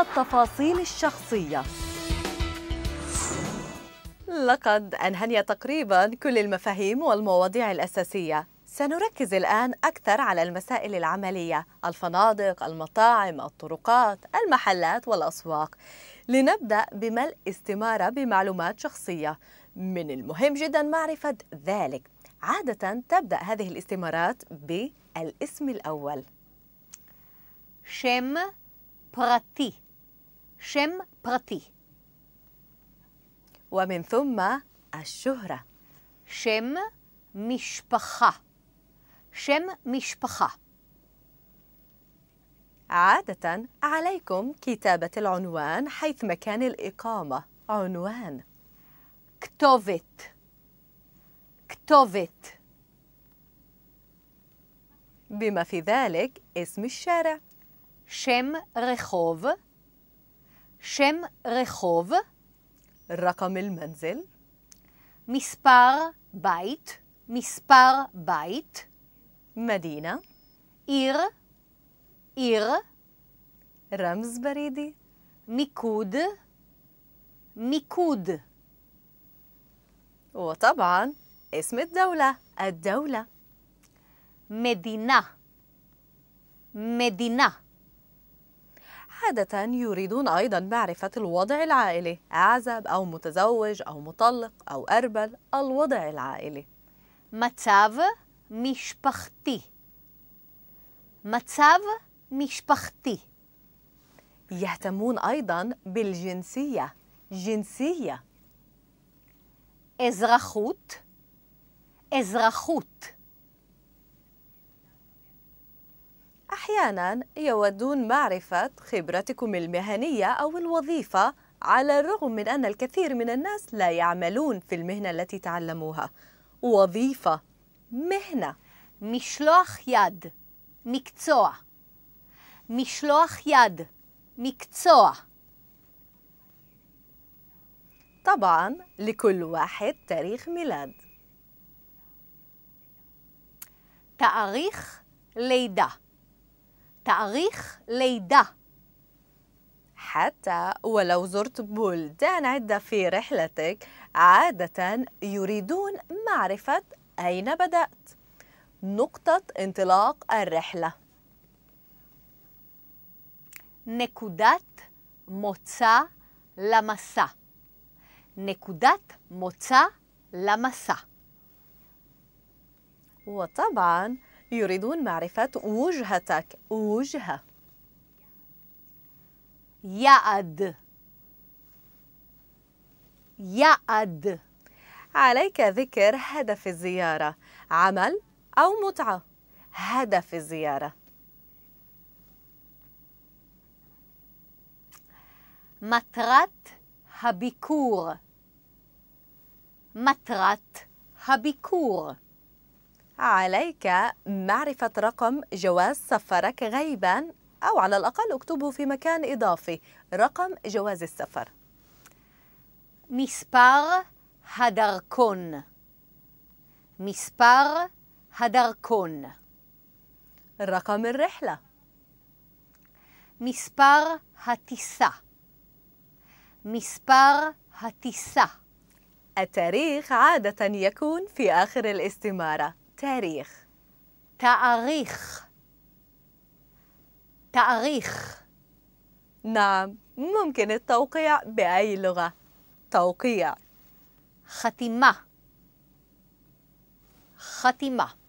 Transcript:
التفاصيل الشخصية لقد أنهينا تقريبا كل المفاهيم والمواضيع الأساسية سنركز الآن أكثر على المسائل العملية الفنادق، المطاعم، الطرقات، المحلات والأسواق لنبدأ بملء استمارة بمعلومات شخصية من المهم جدا معرفة ذلك عادة تبدأ هذه الاستمارات بالاسم الأول شم براتي شم براتي ومن ثم الشهرة شم مشبخة شم مشبخة عادة عليكم كتابة العنوان حيث مكان الإقامة عنوان كتوفيت كتوفيت بما في ذلك اسم الشارع شم رخوف שם רחוב, רקם אל מנזל, מספר בית, מספר בית, מדינה, עיר, עיר, רמז ברידי, מיקוד, מיקוד. וטבען, אסמת דאולה. الدولة מדינה. מדינה. عادة يريدون أيضا معرفة الوضع العائلي أعزب أو متزوج أو مطلق أو أربل الوضع العائلي מצב משפחתי מצב משפחתי يهتمون أيضا بالجنسية جنسية إزرخوت إزرخوت أحيانا يودون معرفة خبرتكم المهنية أو الوظيفة على الرغم من أن الكثير من الناس لا يعملون في المهنة التي تعلموها وظيفة مهنة مشلوخ يد مكتوع مشلوخ يد مكتوع طبعا لكل واحد تاريخ ميلاد. تاريخ ليدا تاريخ ليدا حتى ولو زرت بلدان عدة في رحلتك عادة يريدون معرفة أين بدأت نقطة انطلاق الرحلة نكودات موتسا لمسا نكودات موتسا لمسا وطبعا يريدون معرفة وجهتك وجهة يأد يأد عليك ذكر هدف الزيارة عمل أو متعة هدف الزيارة مطرات هبيكور מטרת هبيكور عليك معرفة رقم جواز سفرك غيبا أو على الأقل اكتبه في مكان إضافي رقم جواز السفر مسبار هدركون مسبار هدركون رقم الرحلة مسبار הטיסה مسبار הטיסה التاريخ عادة يكون في آخر الاستمارة תאריך, תאריך, תאריך. نعم ممكن التوقيع بأي لغة توقيع ختمة ختمة